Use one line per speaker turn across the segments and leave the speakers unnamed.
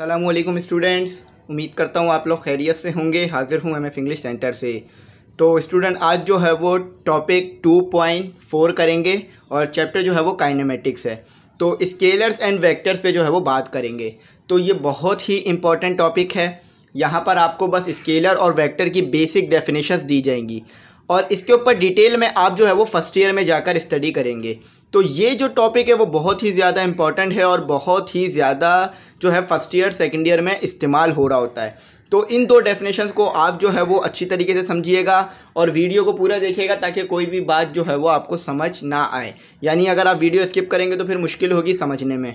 अल्लाम स्टूडेंट्स उम्मीद करता हूँ आप लोग खैरियत से होंगे हाज़िर हूँ एम एफ इंग्लिश सेंटर से तो स्टूडेंट आज जो है वो टॉपिक 2.4 करेंगे और चैप्टर जो है वो काइनेमेटिक्स है तो स्केलर्स एंड वेक्टर्स पे जो है वो बात करेंगे तो ये बहुत ही इम्पॉर्टेंट टॉपिक है यहाँ पर आपको बस स्केलर और वैक्टर की बेसिक डेफिनेशन दी जाएंगी और इसके ऊपर डिटेल में आप जो है वो फर्स्ट ईयर में जाकर स्टडी करेंगे तो ये जो टॉपिक है वो बहुत ही ज़्यादा इम्पॉर्टेंट है और बहुत ही ज़्यादा जो है फर्स्ट ईयर सेकेंड ईयर में इस्तेमाल हो रहा होता है तो इन दो डेफिनेशंस को आप जो है वो अच्छी तरीके से समझिएगा और वीडियो को पूरा देखिएगा ताकि कोई भी बात जो है वो आपको समझ ना आए यानी अगर आप वीडियो स्किप करेंगे तो फिर मुश्किल होगी समझने में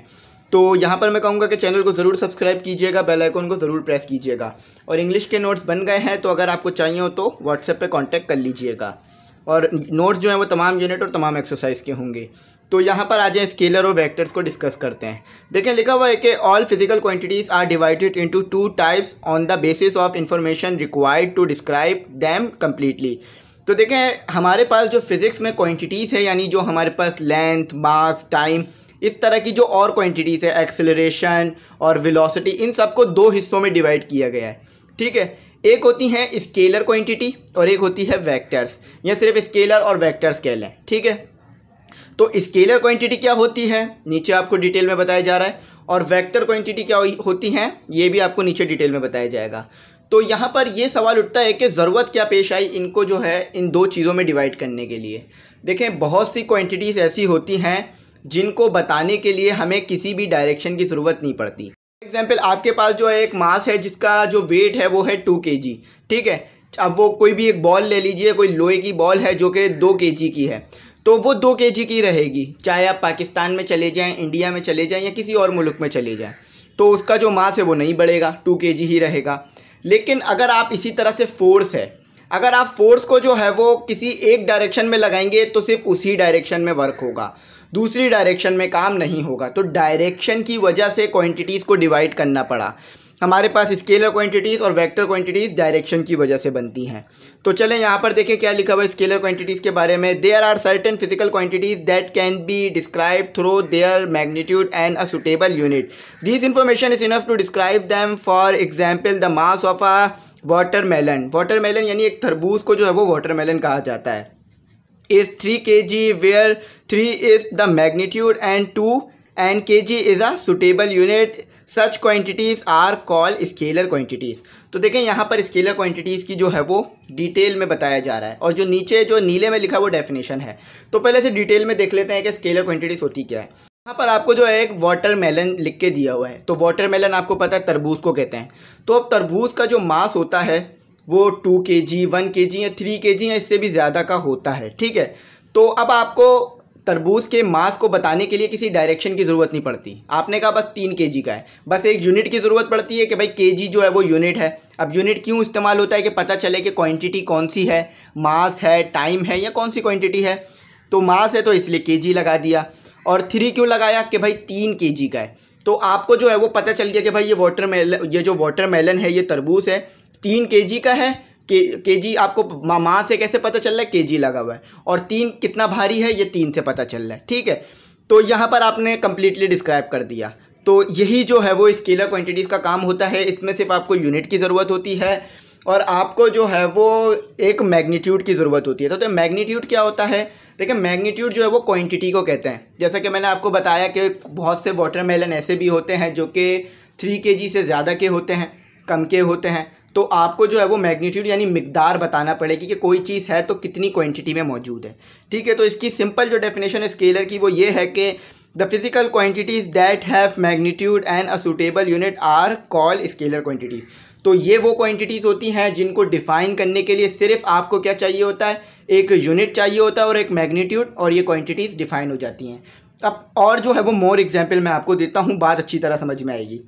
तो यहाँ पर मैं कहूँगा कि चैनल को ज़रूर सब्सक्राइब कीजिएगा बेल आइकन को ज़रूर प्रेस कीजिएगा और इंग्लिश के नोट्स बन गए हैं तो अगर आपको चाहिए हो तो व्हाट्सएप पर कॉन्टैक्ट कर लीजिएगा और नोट्स जो हैं वो तमाम यूनिट और तमाम एक्सरसाइज के होंगे तो यहाँ पर आ जाए स्केलर और वेक्टर्स को डिस्कस करते हैं देखें लिखा हुआ है कि all physical quantities are divided into two types on the basis of information required to describe them completely तो देखें हमारे पास जो फिज़िक्स में क्वांटिटीज़ है यानी जो हमारे पास लेंथ मास टाइम इस तरह की जो और क्वान्टिटीज़ है एक्सेलरेशन और विलोसिटी इन सबको दो हिस्सों में डिवाइड किया गया है ठीक है एक होती हैं स्केलर क्वांटिटी और एक होती है वेक्टर्स यह सिर्फ स्केलर और वेक्टर्स कह है ठीक है तो स्केलर क्वांटिटी क्या होती है नीचे आपको डिटेल में बताया जा रहा है और वेक्टर क्वांटिटी क्या होती हैं ये भी आपको नीचे डिटेल में बताया जाएगा तो यहाँ पर ये सवाल उठता है कि ज़रूरत क्या पेश आई इनको जो है इन दो चीज़ों में डिवाइड करने के लिए देखें बहुत सी क्वान्टिटीज़ ऐसी होती हैं जिनको बताने के लिए हमें किसी भी डायरेक्शन की ज़रूरत नहीं पड़ती एग्जाम्पल आपके पास जो है एक मास है जिसका जो वेट है वो है टू के जी ठीक है अब वो कोई भी एक बॉल ले लीजिए कोई लोहे की बॉल है जो कि दो के जी की है तो वो दो के जी की रहेगी चाहे आप पाकिस्तान में चले जाएं इंडिया में चले जाएं या किसी और मुल्क में चले जाएं तो उसका जो मास है वो नहीं बढ़ेगा टू के जी ही रहेगा लेकिन अगर आप इसी तरह से फोर्स है अगर आप फोर्स को जो है वो किसी एक डायरेक्शन में लगाएंगे तो सिर्फ उसी डायरेक्शन में वर्क होगा दूसरी डायरेक्शन में काम नहीं होगा तो डायरेक्शन की वजह से क्वांटिटीज़ को डिवाइड करना पड़ा हमारे पास स्केलर क्वांटिटीज़ और वेक्टर क्वांटिटीज़ डायरेक्शन की वजह से बनती हैं तो चलें यहाँ पर देखें क्या लिखा हुआ है स्केलर क्वांटिटीज़ के बारे में there are certain physical quantities that can be describe through their magnitude and a suitable unit this information is enough to describe them for example the mass of a watermelon यानी एक तरबूज को जो है वो melon कहा जाता है is 3 kg where 3 is the magnitude and 2 and kg is a suitable unit such quantities are called scalar quantities तो देखें यहाँ पर स्केलर क्वांटिटीज़ की जो है वो डिटेल में बताया जा रहा है और जो नीचे जो नीले में लिखा है वो डेफिनेशन है तो पहले से डिटेल में देख लेते हैं कि स्केलर क्वांटिटीज़ होती क्या है यहाँ पर आपको जो है एक वाटर मेलन लिख के दिया हुआ है तो वाटर मेलन आपको पता है तरबूज को कहते हैं तो अब तरबूज का जो मास होता है वो टू के जी वन के जी या थ्री के जी या इससे भी ज़्यादा का होता है ठीक है तो अब आपको तरबूज के मास को बताने के लिए किसी डायरेक्शन की ज़रूरत नहीं पड़ती आपने कहा बस तीन के का है बस एक यूनिट की ज़रूरत पड़ती है कि भाई के जो है वो यूनिट है अब यूनिट क्यों इस्तेमाल होता है कि पता चले कि क्वांटिटी कौन सी है मास है टाइम है या कौन सी क्वांटिटी है तो मास है तो इसलिए के लगा दिया और थ्री क्यों लगाया कि भाई तीन के का है तो आपको जो है वो पता चल गया कि भाई ये वाटर मेलन ये जो वाटर मेलन है ये तरबूज है तीन के जी का है के के जी आपको माँ से कैसे पता चल रहा है के जी लगा हुआ है और तीन कितना भारी है ये तीन से पता चल रहा है ठीक है तो यहाँ पर आपने कम्प्लीटली डिस्क्राइब कर दिया तो यही जो है वो स्केलर क्वांटिटीज़ का काम होता है इसमें सिर्फ आपको यूनिट की ज़रूरत होती है और आपको जो है वो एक मैग्नीट्यूड की ज़रूरत होती है तो, तो मैग्नीट्यूड क्या होता है देखिए मैग्नीट्यूड जो है वो क्वांटिटी को कहते हैं जैसा कि मैंने आपको बताया कि बहुत से वाटरमेलन ऐसे भी होते हैं जो कि थ्री के जी से ज़्यादा के होते हैं कम के होते हैं तो आपको जो है वो मैग्नीट्यूड यानी मकदार बताना पड़ेगी कि कोई चीज़ है तो कितनी क्वांटिटी में मौजूद है ठीक है तो इसकी सिंपल जो डेफिनेशन है स्केलर की वो ये है कि the physical quantities that have magnitude and a suitable unit are call scalar quantities तो ये वो क्वांटिटीज़ होती हैं जिनको डिफ़ाइन करने के लिए सिर्फ आपको क्या चाहिए होता है एक यूनिट चाहिए होता है और एक मैग्नीट्यूड और ये क्वांटिटीज़ डिफ़ाइन हो जाती हैं अब और जो है वो मोर एग्जाम्पल मैं आपको देता हूँ बात अच्छी तरह समझ में आएगी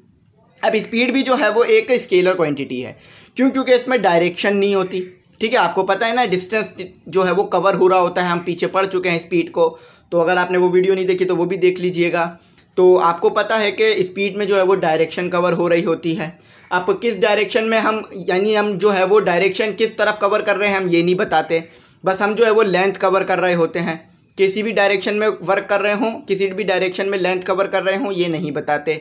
अब स्पीड भी जो है वो एक स्केलर क्वांटिटी है क्यों क्योंकि इसमें डायरेक्शन नहीं होती ठीक है आपको पता है ना डिस्टेंस जो है वो कवर हो रहा होता है हम पीछे पड़ चुके हैं स्पीड को तो अगर आपने वो वीडियो नहीं देखी तो वो भी देख लीजिएगा तो आपको पता है कि स्पीड में जो है वो डायरेक्शन कवर हो रही होती है आप किस डायरेक्शन में हम यानी हम जो है वो डायरेक्शन किस तरफ कवर कर रहे हैं हम ये नहीं बताते बस हम जो है वो लेंथ कवर कर रहे होते हैं किसी भी डायरेक्शन में वर्क कर रहे हों किसी भी डायरेक्शन में लेंथ कवर कर रहे हों ये नहीं बताते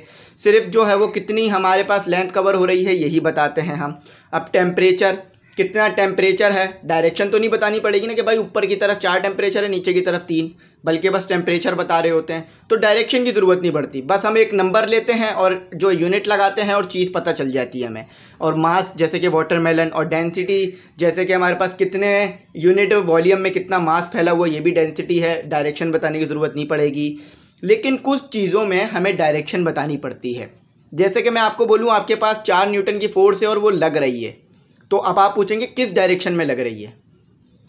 सिर्फ जो है वो कितनी हमारे पास लेंथ कवर हो रही है यही बताते हैं हम अब टेम्परेचर कितना टेम्परेचर है डायरेक्शन तो नहीं बतानी पड़ेगी ना कि भाई ऊपर की तरफ चार टेम्परेचर है नीचे की तरफ तीन बल्कि बस टेम्परेचर बता रहे होते हैं तो डायरेक्शन की ज़रूरत नहीं पड़ती बस हम एक नंबर लेते हैं और जो यूनिट लगाते हैं और चीज़ पता चल जाती है हमें और मास जैसे कि वाटरमेलन और डेंसिटी जैसे कि हमारे पास कितने यूनिट वॉल्यूम में कितना मास फैला हुआ ये भी डेंसिटी है डायरेक्शन बताने की ज़रूरत नहीं पड़ेगी लेकिन कुछ चीज़ों में हमें डायरेक्शन बतानी पड़ती है जैसे कि मैं आपको बोलूँ आपके पास चार न्यूटन की फोर्स है और वो लग रही है तो अब आप पूछेंगे किस डायरेक्शन में लग रही है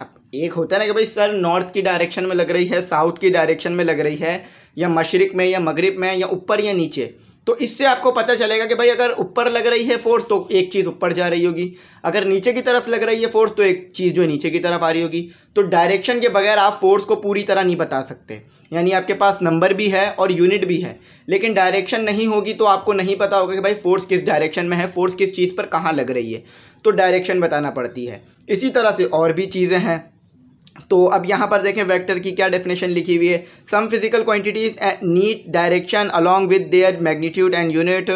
अब एक होता है ना कि भाई सर नॉर्थ की डायरेक्शन में लग रही है साउथ की डायरेक्शन में लग रही है या मशरक़ में या मगरब में या ऊपर या नीचे तो इससे आपको पता चलेगा कि भाई अगर ऊपर लग रही है फोर्स तो एक चीज़ ऊपर जा रही होगी अगर नीचे की तरफ लग रही है फोर्स तो एक चीज़ जो नीचे की तरफ आ रही होगी तो डायरेक्शन के बगैर आप फोर्स को पूरी तरह नहीं बता सकते यानी आपके पास नंबर भी है और यूनिट भी है लेकिन डायरेक्शन नहीं होगी तो आपको नहीं पता होगा कि भाई फोर्स किस डायरेक्शन में है फोर्स किस चीज़ पर कहाँ लग रही है तो डायरेक्शन बताना पड़ती है इसी तरह से और भी चीज़ें हैं तो अब यहाँ पर देखें वेक्टर की क्या डेफिनेशन लिखी हुई है some physical quantities need direction along with their magnitude and unit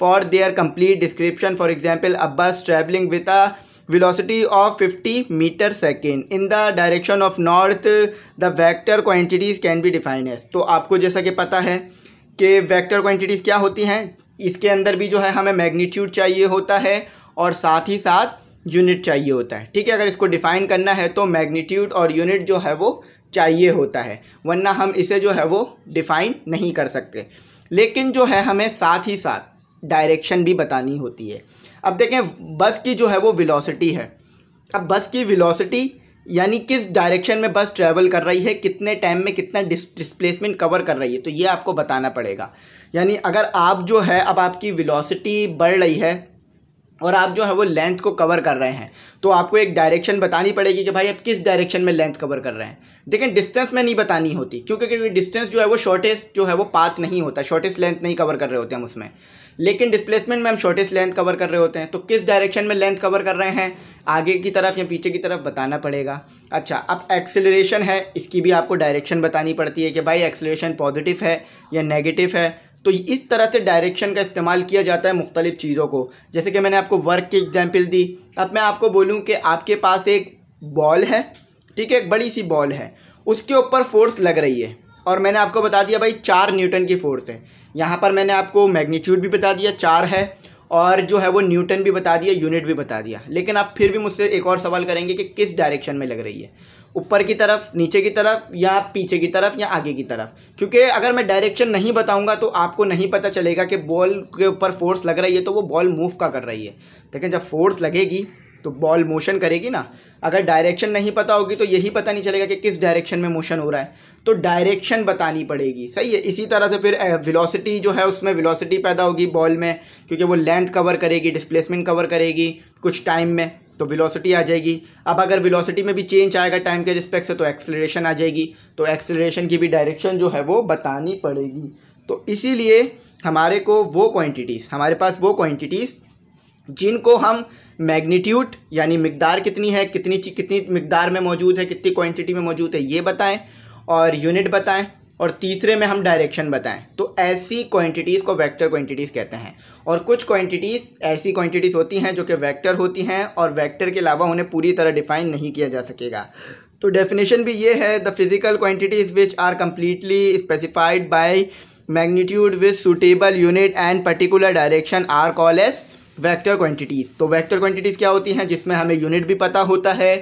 for their complete description for example a bus travelling with a velocity of 50 meter second in the direction of north the vector quantities can be defined as तो आपको जैसा कि पता है कि vector quantities क्या होती हैं इसके अंदर भी जो है हमें मैग्नीट्यूड चाहिए होता है और साथ ही साथ यूनिट चाहिए होता है ठीक है अगर इसको डिफाइन करना है तो मैग्नीट्यूड और यूनिट जो है वो चाहिए होता है वरना हम इसे जो है वो डिफाइन नहीं कर सकते लेकिन जो है हमें साथ ही साथ डायरेक्शन भी बतानी होती है अब देखें बस की जो है वो विलोसिटी है अब बस की विलोसिटी यानी किस डायरेक्शन में बस ट्रैवल कर रही है कितने टाइम में कितना डिस्प्लेसमेंट कवर कर रही है तो ये आपको बताना पड़ेगा यानी अगर आप जो है अब आपकी विलोसिटी बढ़ रही है और आप जो है वो लेंथ को कवर कर रहे हैं तो आपको एक डायरेक्शन बतानी पड़ेगी कि भाई आप किस डायरेक्शन में लेंथ कवर कर रहे हैं देखें डिस्टेंस में नहीं बतानी होती क्योंकि क्योंकि डिस्टेंस जो है वो शॉर्टेस्ट जो है वो पाथ नहीं होता शॉर्टेस्ट लेंथ नहीं कवर कर रहे होते हम उसमें लेकिन डिस्प्लेसमेंट में हम शॉर्टेस्ट लेंथ कवर कर रहे होते हैं तो किस डायरेक्शन में लेंथ कवर कर रहे हैं आगे की तरफ या पीछे की तरफ बताना पड़ेगा अच्छा अब एक्सेलरेशन है इसकी भी आपको डायरेक्शन बतानी पड़ती है कि भाई एक्सेलरेशन पॉजिटिव है या नेगेटिव है तो इस तरह से डायरेक्शन का इस्तेमाल किया जाता है मुख्तलिफ़ चीज़ों को जैसे कि मैंने आपको वर्क की एग्जाम्पल दी अब मैं आपको बोलूँ कि आपके पास एक बॉल है ठीक है एक बड़ी सी बॉल है उसके ऊपर फोर्स लग रही है और मैंने आपको बता दिया भाई चार न्यूटन की फोर्स है यहाँ पर मैंने आपको मैग्नीट्यूड भी बता दिया चार है और जो है वो न्यूटन भी बता दिया यूनिट भी बता दिया लेकिन आप फिर भी मुझसे एक और सवाल करेंगे कि किस डायरेक्शन में लग रही है ऊपर की तरफ नीचे की तरफ या पीछे की तरफ या आगे की तरफ क्योंकि अगर मैं डायरेक्शन नहीं बताऊंगा तो आपको नहीं पता चलेगा कि बॉल के ऊपर फोर्स लग रही है तो वो बॉल मूव का कर रही है लेकिन जब फोर्स लगेगी तो बॉल मोशन करेगी ना अगर डायरेक्शन नहीं पता होगी तो यही पता नहीं चलेगा कि किस डायरेक्शन में मोशन हो रहा है तो डायरेक्शन बतानी पड़ेगी सही है इसी तरह से फिर वेलोसिटी जो है उसमें वेलोसिटी पैदा होगी बॉल में क्योंकि वो लेंथ कवर करेगी डिस्प्लेसमेंट कवर करेगी कुछ टाइम में तो विलोसिटी आ जाएगी अब अगर विलोसिटी में भी चेंज आएगा टाइम के रिस्पेक्ट से तो एक्सेलरेशन आ जाएगी तो एक्सेलरेशन की भी डायरेक्शन जो है वो बतानी पड़ेगी तो इसीलिए हमारे को वो क्वांटिटीज़ हमारे पास वो क्वांटिटीज़ जिनको हम मैग्नीट्यूड यानी मकदार कितनी है कितनी कितनी मकदार में मौजूद है कितनी क्वान्टिटी में मौजूद है ये बताएँ और यूनिट बताएं और तीसरे में हम डायरेक्शन बताएं तो ऐसी क्वांटिटीज़ को वेक्टर क्वांटिटीज़ कहते हैं और कुछ क्वांटिटीज़ ऐसी क्वांटिटीज़ होती हैं जो कि वेक्टर होती हैं और वेक्टर के अलावा उन्हें पूरी तरह डिफाइन नहीं किया जा सकेगा तो डेफिनेशन भी ये है the physical quantities which are completely specified by magnitude with suitable unit and particular direction are call as vector quantities तो वैक्टर क्वान्टिटीज़ क्या होती हैं जिसमें हमें यूनिट भी पता होता है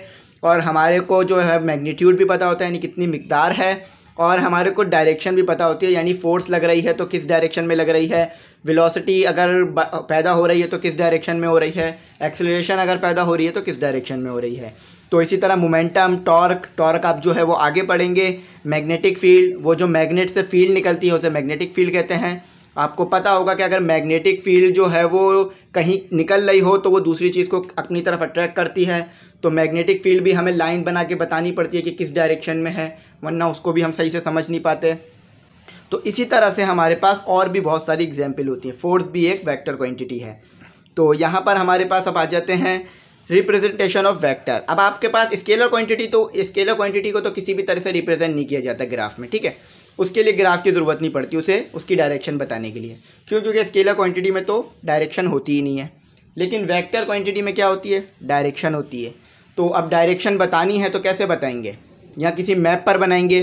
और हमारे को जो है मैग्नीट्यूड भी पता होता है यानी कितनी मकदार है और हमारे को डायरेक्शन भी पता होती है यानी फोर्स लग रही है तो किस डायरेक्शन में लग रही है वेलोसिटी तो अगर पैदा हो रही है तो किस डायरेक्शन में हो रही है एक्सेलरेशन अगर पैदा हो रही है तो किस डायरेक्शन में हो रही है तो इसी तरह मोमेंटम टॉर्क टॉर्क आप जो है वो आगे बढ़ेंगे मैग्नेटिक फील्ड वो जो मैग्नेट से फील्ड निकलती है उसे मैग्नेटिक फील्ड कहते हैं आपको पता होगा कि अगर मैग्नेटिक फील्ड जो है वो कहीं निकल रही हो तो वो दूसरी चीज़ को अपनी तरफ अट्रैक्ट करती है तो मैग्नेटिक फील्ड भी हमें लाइन बना के बतानी पड़ती है कि किस डायरेक्शन में है वरना उसको भी हम सही से समझ नहीं पाते तो इसी तरह से हमारे पास और भी बहुत सारी एग्जाम्पल होती हैं फोर्स भी एक वैक्टर क्वान्टिटी है तो यहाँ पर हमारे पास अब आ जाते हैं रिप्रेजेंटेशन ऑफ वेक्टर अब आपके पास स्केलर क्वांटिटी तो स्केलर क्वांटिटी को तो किसी भी तरह से रिप्रेजेंट नहीं किया जाता ग्राफ में ठीक है उसके लिए ग्राफ की ज़रूरत नहीं पड़ती उसे उसकी डायरेक्शन बताने के लिए क्यों क्योंकि स्केलर क्वांटिटी में तो डायरेक्शन होती ही नहीं है लेकिन वेक्टर क्वांटिटी में क्या होती है डायरेक्शन होती है तो अब डायरेक्शन बतानी है तो कैसे बताएंगे या किसी मैप पर बनाएंगे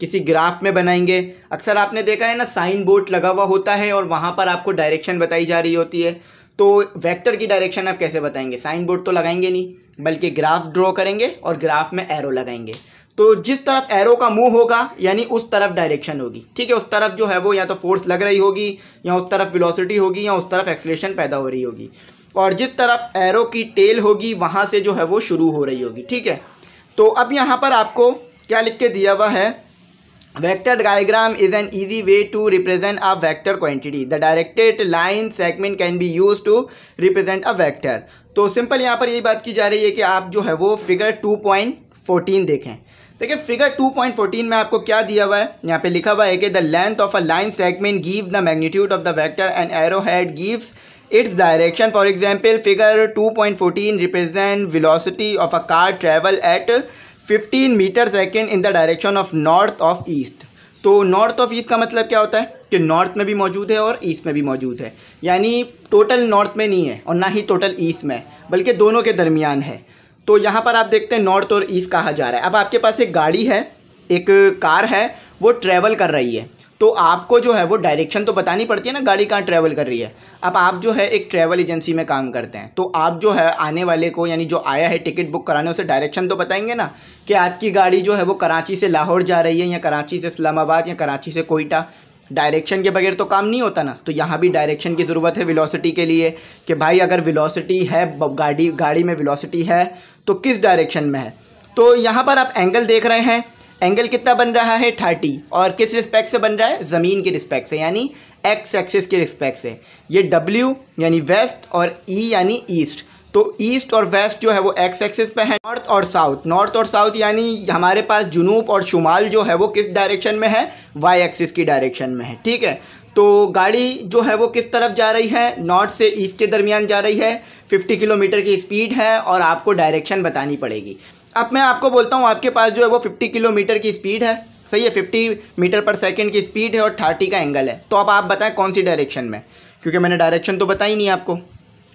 किसी ग्राफ में बनाएंगे अक्सर आपने देखा है ना साइन बोर्ड लगा हुआ होता है और वहाँ पर आपको डायरेक्शन बताई जा रही होती है तो वेक्टर की डायरेक्शन आप कैसे बताएंगे साइन बोर्ड तो लगाएंगे नहीं बल्कि ग्राफ ड्रॉ करेंगे और ग्राफ में एरो लगाएंगे तो जिस तरफ एरो का मुंह होगा यानी उस तरफ डायरेक्शन होगी ठीक है उस तरफ जो है वो या तो फोर्स लग रही होगी या उस तरफ वेलोसिटी होगी या उस तरफ एक्सलेशन पैदा हो रही होगी और जिस तरफ एरो की टेल होगी वहाँ से जो है वो शुरू हो रही होगी ठीक है तो अब यहाँ पर आपको क्या लिख के दिया हुआ है vector diagram is an easy way to represent a vector quantity the directed line segment can be use to represent a vector तो सिंपल यहाँ पर यही बात की जा रही है कि आप जो है वो फिगर टू पॉइंट फोर्टीन देखें देखिए फिगर 2.14 में आपको क्या दिया हुआ है यहाँ पे लिखा हुआ है कि the length of a line segment give the magnitude of the vector and arrow head gives its direction for example figure 2.14 represent velocity of a car travel at 15 metre second in the direction of north of east तो north of east का मतलब क्या होता है कि north में भी मौजूद है और ईस्ट में भी मौजूद है यानी टोटल नॉर्थ में नहीं है और ना ही टोटल ईस्ट में बल्कि दोनों के दरमियान है तो यहाँ पर आप देखते हैं नॉर्थ और ईस्ट कहा जा रहा है अब आपके पास एक गाड़ी है एक कार है वो ट्रैवल कर रही है तो आपको जो है वो डायरेक्शन तो बतानी पड़ती है ना गाड़ी कहाँ ट्रैवल कर रही है अब आप जो है एक ट्रैवल एजेंसी में काम करते हैं तो आप जो है आने वाले को यानी जो आया है टिकट बुक कराने उसे डायरेक्शन तो बताएंगे ना कि आपकी गाड़ी जो है वो कराची से लाहौर जा रही है या कराची से इस्लामाबाद या कराची से कोयटा डायरेक्शन के बगैर तो काम नहीं होता ना तो यहाँ भी डायरेक्शन की ज़रूरत है विलोसिटी के लिए कि भाई अगर विलोसिटी है गाड़ी गाड़ी में विलोसिटी है तो किस डायरेक्शन में है तो यहाँ पर आप एंगल देख रहे हैं एंगल कितना बन रहा है थर्टी और किस रिस्पेक्ट से बन रहा है ज़मीन के रिस्पेक्ट से यानी एक्स एक्सिस के रिस्पेक्ट से ये डब्ल्यू यानी वेस्ट और ई e यानी ईस्ट तो ईस्ट और वेस्ट जो है वो एक्स एक्सेस पे है नॉर्थ और साउथ नॉर्थ और साउथ यानी हमारे पास जुनूब और शुमाल जो है वो किस डायरेक्शन में है वाई एक्सिस की डायरेक्शन में है ठीक है तो गाड़ी जो है वो किस तरफ जा रही है नॉर्थ से ईस्ट के दरमियान जा रही है 50 किलोमीटर की स्पीड है और आपको डायरेक्शन बतानी पड़ेगी अब मैं आपको बोलता हूँ आपके पास जो है वो 50 किलोमीटर की स्पीड है सही है 50 मीटर पर सेकंड की स्पीड है और 30 का एंगल है तो अब आप बताएं कौन सी डायरेक्शन में क्योंकि मैंने डायरेक्शन तो बताई नहीं आपको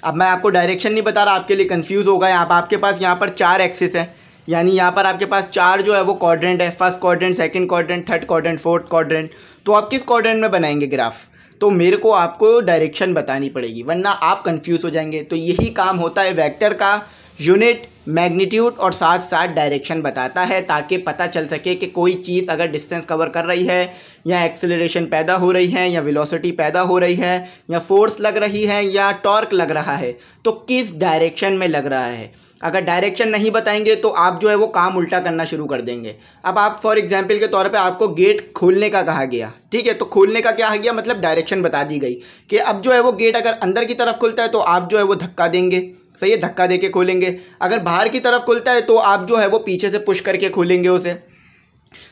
अब मैं आपको डायरेक्शन नहीं बता रहा आपके लिए कन्फ्यूज़ होगा यहाँ पर आपके पास यहाँ पर चार एक्सिस हैं यानी यहाँ पर आपके पास चार जो है वो क्वाड्रेंट है first quadrant second quadrant third quadrant fourth quadrant तो आप किस क्वाड्रेंट में बनाएंगे ग्राफ तो मेरे को आपको डायरेक्शन बतानी पड़ेगी वरना आप कंफ्यूज हो जाएंगे तो यही काम होता है वेक्टर का यूनिट मैग्नीट्यूड और साथ साथ डायरेक्शन बताता है ताकि पता चल सके कि कोई चीज़ अगर डिस्टेंस कवर कर रही है या एक्सेलरेशन पैदा हो रही है या वेलोसिटी पैदा हो रही है या फोर्स लग रही है या टॉर्क लग रहा है तो किस डायरेक्शन में लग रहा है अगर डायरेक्शन नहीं बताएंगे तो आप जो है वो काम उल्टा करना शुरू कर देंगे अब आप फॉर एग्जाम्पल के तौर पर आपको गेट खोलने का कहा गया ठीक है तो खोलने का क्या गया मतलब डायरेक्शन बता दी गई कि अब जो है वो गेट अगर अंदर की तरफ खुलता है तो आप जो है वो धक्का देंगे सही है धक्का दे के खोलेंगे अगर बाहर की तरफ खुलता है तो आप जो है वो पीछे से पुश करके खोलेंगे उसे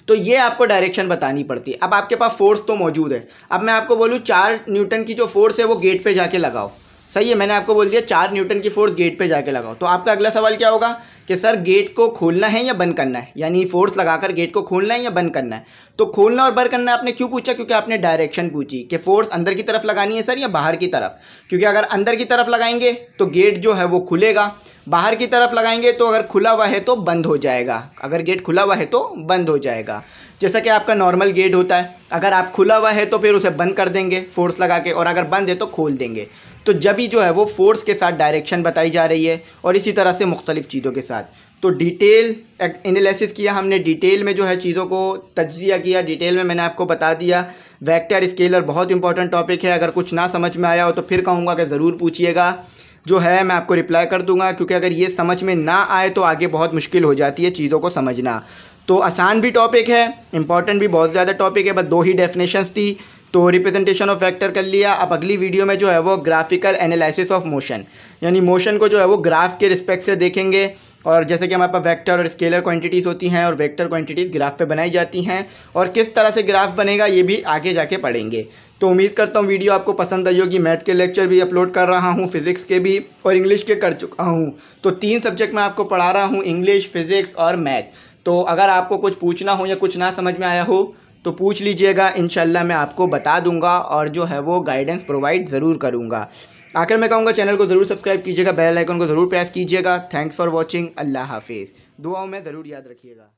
तो ये आपको डायरेक्शन बतानी पड़ती है अब आपके पास फोर्स तो मौजूद है अब मैं आपको बोलूँ चार न्यूटन की जो फोर्स है वो गेट पर जाके लगाओ सही है मैंने आपको बोल दिया चार न्यूटन की फोर्स गेट पर जाके लगाओ तो आपका अगला सवाल क्या होगा कि सर गेट को खोलना है या बंद करना है यानी फोर्स लगाकर गेट को खोलना है या बंद करना है तो खोलना और बंद करना आपने क्यों पूछा क्योंकि आपने डायरेक्शन पूछी कि फोर्स अंदर की तरफ लगानी है सर या बाहर की तरफ क्योंकि अगर अंदर की तरफ लगाएंगे तो गेट जो है वो खुलेगा बाहर की तरफ लगाएंगे तो अगर खुला हुआ है तो बंद हो जाएगा अगर गेट खुला हुआ है तो बंद हो जाएगा जैसा कि आपका नॉर्मल गेट होता है अगर आप खुला हुआ है तो फिर उसे बंद कर देंगे फोर्स लगा के और अगर बंद है तो खोल देंगे तो जब ही जो है वो फोर्स के साथ डायरेक्शन बताई जा रही है और इसी तरह से मुख्तलिफ़ चीज़ों के साथ तो डिटेल एनालिसिस किया हमने डिटेल में जो है चीज़ों को तजिया किया डिटेल में मैंने आपको बता दिया वेक्टर स्केलर बहुत इंपॉर्टेंट टॉपिक है अगर कुछ ना समझ में आया हो तो फिर कहूँगा कि ज़रूर पूछिएगा जो है मैं आपको रिप्लाई कर दूंगा क्योंकि अगर ये समझ में ना आए तो आगे बहुत मुश्किल हो जाती है चीज़ों को समझना तो आसान भी टॉपिक है इंपॉर्टेंट भी बहुत ज़्यादा टॉपिक है बस दो ही डेफिनेशंस थी तो रिप्रेजेंटेशन ऑफ वेक्टर कर लिया अब अगली वीडियो में जो है वो ग्राफिकल एनालिसिस ऑफ मोशन यानी मोशन को जो है वो ग्राफ के रिस्पेक्ट से देखेंगे और जैसे कि हमारे पास वेक्टर और स्केलर क्वांटिटीज़ होती हैं और वेक्टर क्वांटिटीज़ ग्राफ पे बनाई जाती हैं और किस तरह से ग्राफ बनेगा ये भी आगे जाके पढ़ेंगे तो उम्मीद करता हूँ वीडियो आपको पसंद आई होगी मैथ के लेक्चर भी अपलोड कर रहा हूँ फिज़िक्स के भी और इंग्लिश के कर चुका हूँ तो तीन सब्जेक्ट मैं आपको पढ़ा रहा हूँ इंग्लिश फिज़िक्स और मैथ तो अगर आपको कुछ पूछना हो या कुछ ना समझ में आया हो तो पूछ लीजिएगा इन मैं आपको बता दूंगा और जो है वो गाइडेंस प्रोवाइड ज़रूर करूँगा आखिर मैं कहूँगा चैनल को ज़रूर सब्सक्राइब कीजिएगा बेल आइकन को ज़रूर प्रेस कीजिएगा थैंक्स फॉर वॉचिंग अल्लाह हाफिज़ दुआओं में ज़रूर याद रखिएगा